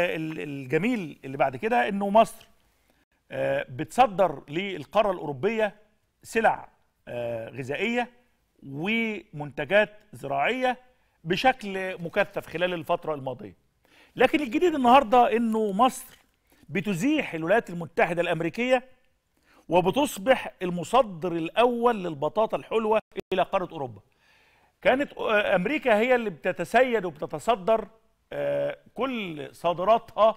الجميل اللي بعد كده انه مصر آه، بتصدر للقاره الاوروبيه سلع آه، غذائيه ومنتجات زراعيه بشكل مكثف خلال الفتره الماضيه لكن الجديد النهارده انه مصر بتزيح الولايات المتحده الامريكيه وبتصبح المصدر الاول للبطاطا الحلوه الى قاره اوروبا كانت آه، امريكا هي اللي بتتسيد وبتتصدر آه، كل صادراتها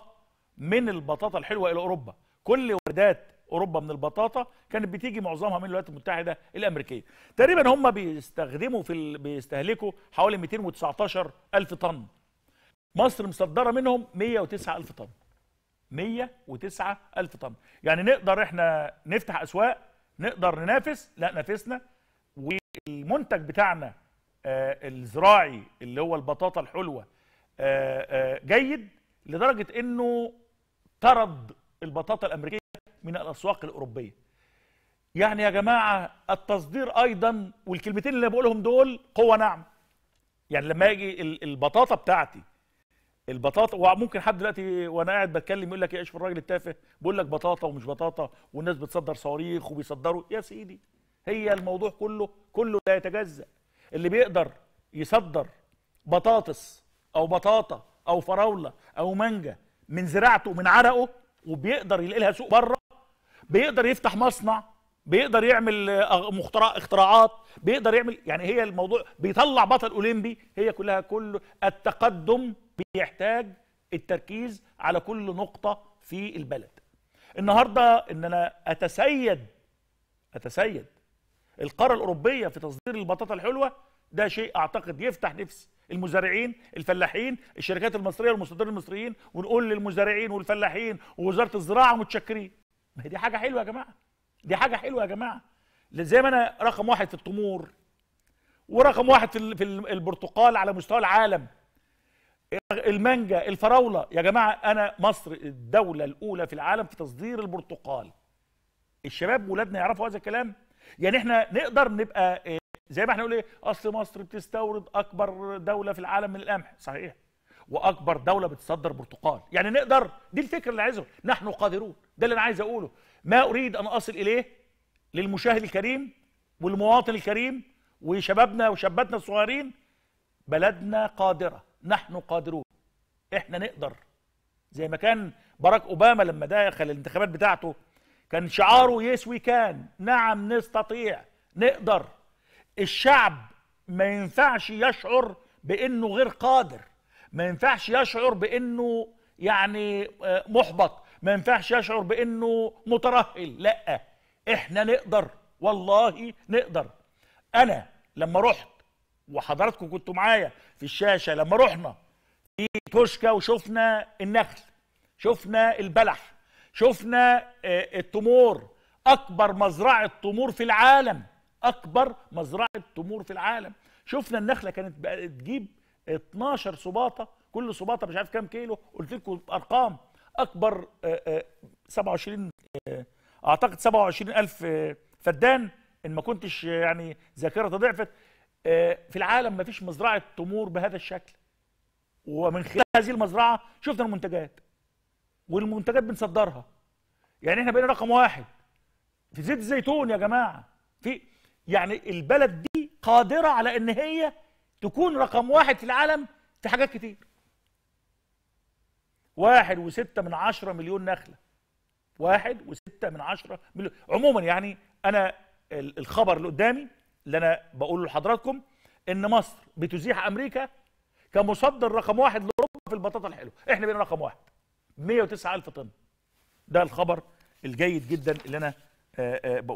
من البطاطا الحلوه الى اوروبا كل واردات اوروبا من البطاطا كانت بتيجي معظمها من الولايات المتحده الامريكيه تقريبا هم بيستخدموا في ال... بيستهلكوا حوالي 219 الف طن مصر مصدره منهم 109 الف طن 109 الف طن يعني نقدر احنا نفتح اسواق نقدر ننافس لا نافسنا والمنتج بتاعنا آه الزراعي اللي هو البطاطا الحلوه آه، آه، جيد لدرجه انه طرد البطاطا الامريكيه من الاسواق الاوروبيه يعني يا جماعه التصدير ايضا والكلمتين اللي بقولهم دول قوه نعم يعني لما يجي البطاطا بتاعتي البطاطا وممكن حد دلوقتي وانا قاعد بتكلم يقول لك يا اشرف الراجل التافه بيقول لك بطاطا ومش بطاطا والناس بتصدر صواريخ وبيصدروا يا سيدي هي الموضوع كله كله لا يتجزأ اللي بيقدر يصدر بطاطس او بطاطا او فراوله او مانجا من زراعته ومن عرقه وبيقدر يلاقي لها سوق بره بيقدر يفتح مصنع بيقدر يعمل آه، مخترع اختراعات بيقدر يعمل يعني هي الموضوع بيطلع بطل اولمبي هي كلها كل التقدم بيحتاج التركيز على كل نقطه في البلد النهارده ان انا اتسيد اتسيد القاره الاوروبيه في تصدير البطاطا الحلوه ده شيء اعتقد يفتح نفسي المزارعين الفلاحين الشركات المصريه والمصدرين المصريين ونقول للمزارعين والفلاحين ووزاره الزراعه متشكرين ما هي دي حاجه حلوه يا جماعه دي حاجه حلوه يا جماعه زي ما انا رقم واحد في التمور ورقم واحد في البرتقال على مستوى العالم المانجا الفراوله يا جماعه انا مصر الدوله الاولى في العالم في تصدير البرتقال الشباب ولادنا يعرفوا هذا الكلام يعني احنا نقدر نبقى زي ما احنا نقول ايه اصل مصر بتستورد اكبر دوله في العالم من القمح صحيح واكبر دوله بتصدر برتقال يعني نقدر دي الفكره اللي عايزه نحن قادرون ده اللي انا عايز اقوله ما اريد ان اصل اليه للمشاهد الكريم والمواطن الكريم وشبابنا وشاباتنا الصغيرين بلدنا قادره نحن قادرون احنا نقدر زي ما كان باراك اوباما لما دخل الانتخابات بتاعته كان شعاره يس وي كان نعم نستطيع نقدر الشعب ما ينفعش يشعر بانه غير قادر ما ينفعش يشعر بانه يعني آه، محبط ما ينفعش يشعر بانه مترهل لا احنا نقدر والله نقدر انا لما رحت وحضراتكم كنتوا معايا في الشاشه لما رحنا في توشكا وشفنا النخل شفنا البلح شفنا آه، التمور اكبر مزرعه تمور في العالم اكبر مزرعه تمور في العالم شفنا النخله كانت بتجيب 12 سباطه كل سباطه مش عارف كام كيلو قلت لكم ارقام اكبر 27 آه، آه، آه، اعتقد 27000 فدان ان ما كنتش يعني ذاكرتي ضعفت في العالم ما فيش مزرعه تمور بهذا الشكل ومن خلال هذه المزرعه شفنا المنتجات والمنتجات بنصدرها يعني احنا بقينا رقم واحد في زيت الزيتون يا جماعه في يعني البلد دي قادرة على ان هي تكون رقم واحد في العالم في حاجات كتير واحد وستة من عشرة مليون نخلة واحد وستة من عشرة مليون عموما يعني انا الخبر اللي قدامي اللي انا بقوله لحضراتكم ان مصر بتزيح امريكا كمصدر رقم واحد لاوروبا في البطاطا الحلوه احنا بقينا رقم واحد 109000 طن ده الخبر الجيد جدا اللي انا بقوله